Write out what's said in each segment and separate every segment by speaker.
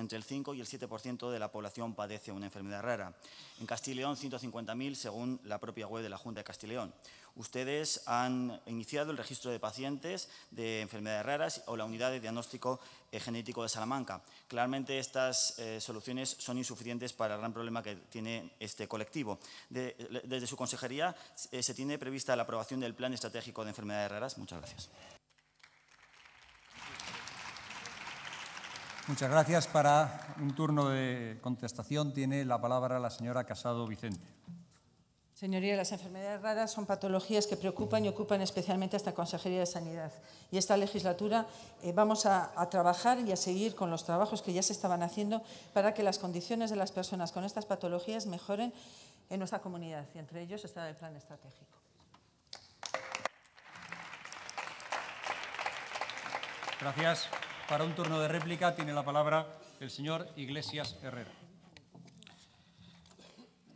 Speaker 1: entre el 5 y el 7% de la población padece una enfermedad rara. En Castileón, 150.000 según la propia web de la Junta de Castileón. Ustedes han iniciado el registro de pacientes de enfermedades raras o la unidad de diagnóstico eh, genético de Salamanca. Claramente estas eh, soluciones son insuficientes para el gran problema que tiene este colectivo. desde su consejería eh, se tiene prevista la aprobación del Plan Estratégico de Enfermedades Raras. Muchas gracias. Muchas gracias. Para un turno de contestación tiene la palabra la señora Casado Vicente.
Speaker 2: Señoría, las enfermedades raras son patologías que preocupan y ocupan especialmente a esta Consejería de Sanidad. Y esta legislatura eh, vamos a, a, trabajar y a seguir con los trabajos que ya se estaban haciendo para que las condiciones de las personas con estas patologías mejoren en nuestra comunidad. Y entre ellos está el plan estratégico.
Speaker 1: Gracias. Para un turno de réplica tiene la palabra el señor Iglesias Herrera.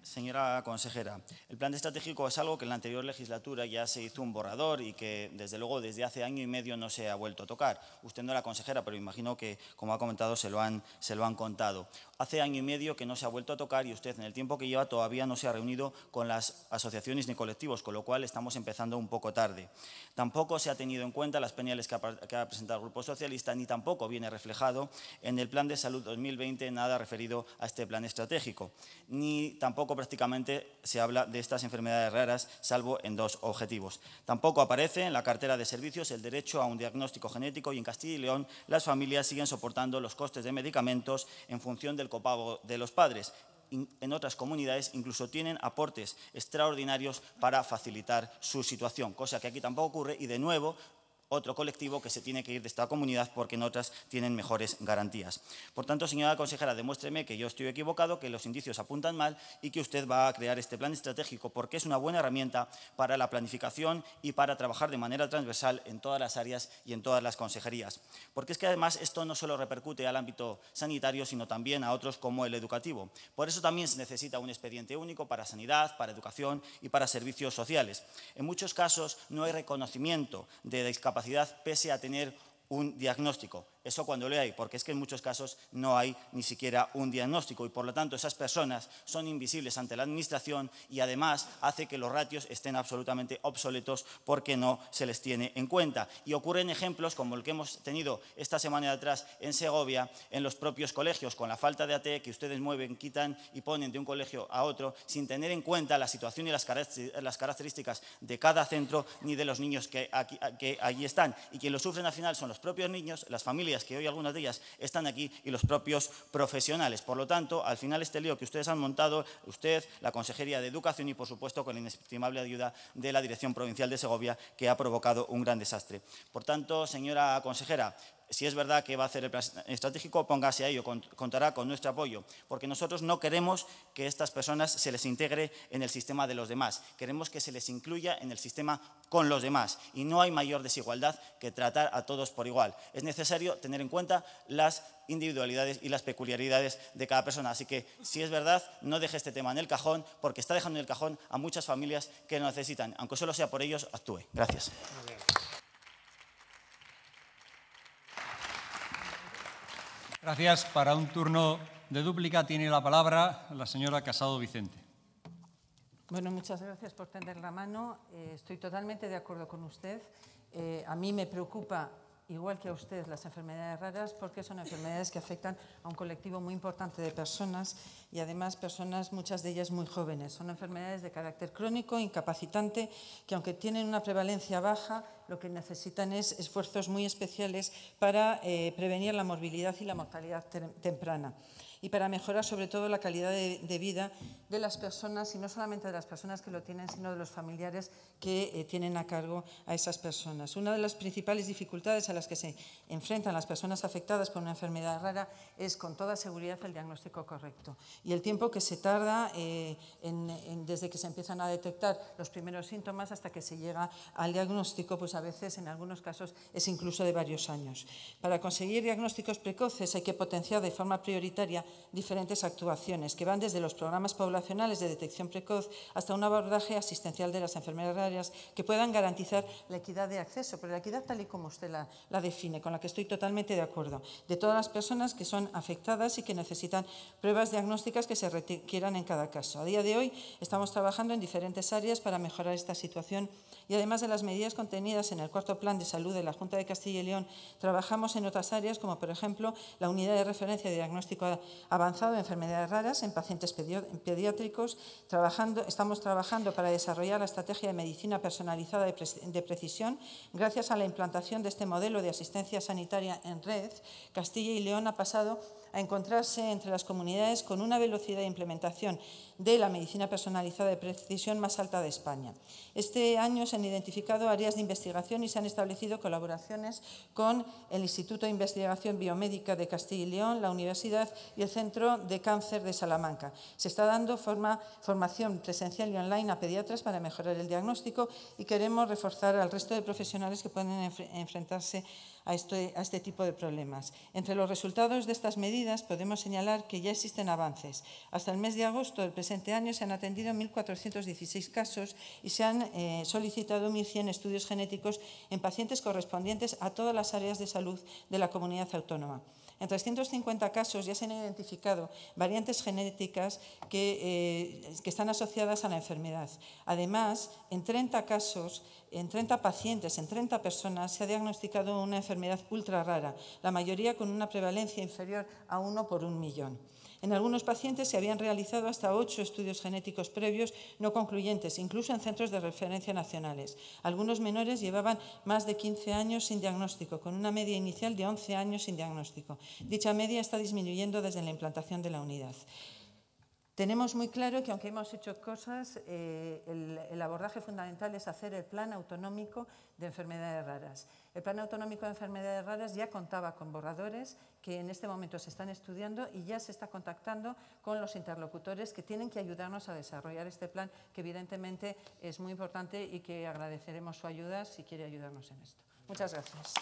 Speaker 1: Señora consejera, el plan estratégico es algo que en la anterior legislatura ya se hizo un borrador y que, desde luego, desde hace año y medio no se ha vuelto a tocar. Usted no era consejera, pero imagino que, como ha comentado, se lo han, se lo han contado hace año y medio que no se ha vuelto a tocar y usted en el tiempo que lleva todavía no se ha reunido con las asociaciones ni colectivos, con lo cual estamos empezando un poco tarde. Tampoco se ha tenido en cuenta las penales que ha, que ha presentado el Grupo Socialista, ni tampoco viene reflejado en el Plan de Salud 2020 nada referido a este plan estratégico, ni tampoco prácticamente se habla de estas enfermedades raras, salvo en dos objetivos. Tampoco aparece en la cartera de servicios el derecho a un diagnóstico genético y en Castilla y León las familias siguen soportando los costes de medicamentos en función del copago de los padres. En otras comunidades incluso tienen aportes extraordinarios para facilitar su situación, cosa que aquí tampoco ocurre y de nuevo otro colectivo que se tiene que ir de esta comunidad porque en otras tienen mejores garantías. Por tanto, señora consejera, demuéstreme que yo estoy equivocado, que los indicios apuntan mal y que usted va a crear este plan estratégico porque es una buena herramienta para la planificación y para trabajar de manera transversal en todas las áreas y en todas las consejerías. Porque es que además esto no solo repercute al ámbito sanitario, sino también a otros como el educativo. Por eso también se necesita un expediente único para sanidad, para educación y para servicios sociales. En muchos casos no hay reconocimiento de discapacidad pese a tener un diagnóstico. Eso cuando lo hay, porque es que en muchos casos no hay ni siquiera un diagnóstico y por lo tanto esas personas son invisibles ante la administración y además hace que los ratios estén absolutamente obsoletos porque no se les tiene en cuenta. Y ocurren ejemplos como el que hemos tenido esta semana de atrás en Segovia, en los propios colegios, con la falta de AT que ustedes mueven, quitan y ponen de un colegio a otro sin tener en cuenta la situación y las características de cada centro ni de los niños que, que allí están. Y quien lo sufren al final son los propios niños, las familias que hoy algunas de ellas están aquí, y los propios profesionales. Por lo tanto, al final este lío que ustedes han montado, usted, la Consejería de Educación y, por supuesto, con la inestimable ayuda de la Dirección Provincial de Segovia, que ha provocado un gran desastre. Por tanto, señora consejera, si es verdad que va a hacer el plan estratégico, póngase a ello, contará con nuestro apoyo, porque nosotros no queremos que estas personas se les integre en el sistema de los demás, queremos que se les incluya en el sistema con los demás y no hay mayor desigualdad que tratar a todos por igual. Es necesario tener en cuenta las individualidades y las peculiaridades de cada persona. Así que, si es verdad, no deje este tema en el cajón, porque está dejando en el cajón a muchas familias que lo necesitan. Aunque solo sea por ellos, actúe. Gracias. Gracias. Para un turno de dúplica tiene la palabra la señora Casado Vicente.
Speaker 2: Bueno, muchas gracias por tender la mano. Eh, estoy totalmente de acuerdo con usted. Eh, a mí me preocupa igual que a ustedes, las enfermedades raras, porque son enfermedades que afectan a un colectivo muy importante de personas y además personas, muchas de ellas muy jóvenes. Son enfermedades de carácter crónico, incapacitante, que aunque tienen una prevalencia baja, lo que necesitan es esfuerzos muy especiales para eh, prevenir la morbilidad y la mortalidad temprana y para mejorar sobre todo la calidad de, vida de las personas y no solamente de las personas que lo tienen, sino de los familiares que eh, tienen a cargo a esas personas. Una de las principales dificultades a las que se enfrentan las personas afectadas por una enfermedad rara es con toda seguridad el diagnóstico correcto y el tiempo que se tarda eh, desde que se empiezan a detectar los primeros síntomas hasta que se llega al diagnóstico, pues a veces en algunos casos es incluso de varios años. Para conseguir diagnósticos precoces hay que potenciar de forma prioritaria diferentes actuaciones que van desde los programas poblacionales de detección precoz hasta un abordaje asistencial de las enfermedades raras que puedan garantizar la equidad de acceso, pero la equidad tal y como usted la, la define, con la que estoy totalmente de acuerdo, de todas las personas que son afectadas y que necesitan pruebas diagnósticas que se requieran en cada caso. A día de hoy estamos trabajando en diferentes áreas para mejorar esta situación y además de las medidas contenidas en el cuarto plan de salud de la Junta de Castilla y León, trabajamos en otras áreas como por ejemplo la unidad de referencia de diagnóstico avanzado en enfermedades raras en pacientes pediátricos. estamos trabajando para desarrollar la estrategia de medicina personalizada de precisión gracias a la implantación de este modelo de asistencia sanitaria en red. Castilla y León ha pasado a encontrarse entre las comunidades con una velocidad de implementación de la medicina personalizada de precisión más alta de España. Este año se han identificado áreas de investigación y se han establecido colaboraciones con el Instituto de Investigación Biomédica de Castilla y León, la Universidad y el Centro de Cáncer de Salamanca. Se está dando formación presencial y online a pediatras para mejorar el diagnóstico y queremos reforzar al resto de profesionales que pueden enfrentarse este, a este, tipo de problemas. Entre los resultados de estas medidas podemos señalar que ya existen avances. Hasta el mes de agosto del presente año se han atendido 1.416 casos y se han eh, solicitado 1.100 estudios genéticos en pacientes correspondientes a todas las áreas de salud de la comunidad autónoma. En 350 casos ya se han identificado variantes genéticas que, eh, están asociadas a la enfermedad. Además, en 30 casos, en 30 pacientes, en 30 personas, se ha diagnosticado una enfermedad ultra rara, la mayoría con una prevalencia inferior a uno por un millón. En algunos pacientes se habían realizado hasta ocho estudios genéticos previos no concluyentes, incluso en centros de referencia nacionales. Algunos menores llevaban más de 15 años sin diagnóstico, con una media inicial de 11 años sin diagnóstico. Dicha media está disminuyendo desde la implantación de la unidad. Tenemos muy claro que aunque hemos hecho cosas, eh, el, abordaje fundamental es hacer el plan autonómico de enfermedades raras. El plan autonómico de enfermedades raras ya contaba con borradores que en este momento se están estudiando y ya se está contactando con los interlocutores que tienen que ayudarnos a desarrollar este plan, que evidentemente es muy importante y que agradeceremos su ayuda si quiere ayudarnos en esto. Muchas gracias.